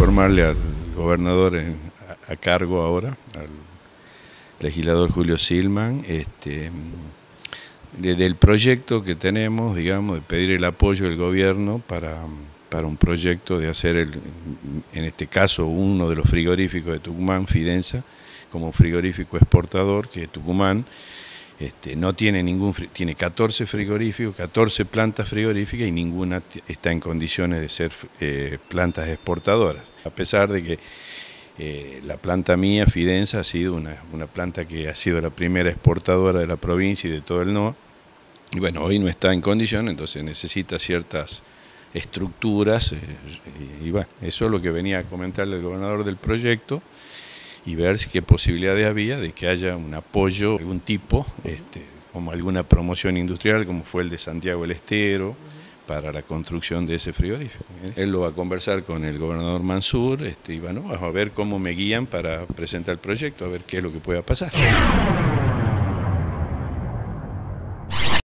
informarle al gobernador a, cargo ahora, al legislador Julio Silman, este, del proyecto que tenemos, digamos, de pedir el apoyo del gobierno para, para un proyecto de hacer, el, en este caso, uno de los frigoríficos de Tucumán, Fidenza, como frigorífico exportador, que es Tucumán, este, no tiene ningún, tiene 14 frigoríficos, 14 plantas frigoríficas y ninguna está en condiciones de ser eh, plantas exportadoras. A pesar de que eh, la planta mía, Fidenza, ha sido una, planta que ha sido la primera exportadora de la provincia y de todo el NOA. Y bueno, hoy no está en condición, entonces necesita ciertas estructuras. Eh, y, bueno, eso es lo que venía a comentarle el gobernador del proyecto y ver si qué posibilidades había de que haya un apoyo de algún tipo, este, como alguna promoción industrial, como fue el de Santiago el Estero, para la construcción de ese frigorífico. Él lo va a conversar con el gobernador Mansur este, y vamos a ver cómo me guían para presentar el proyecto, a ver qué es lo que pueda pasar.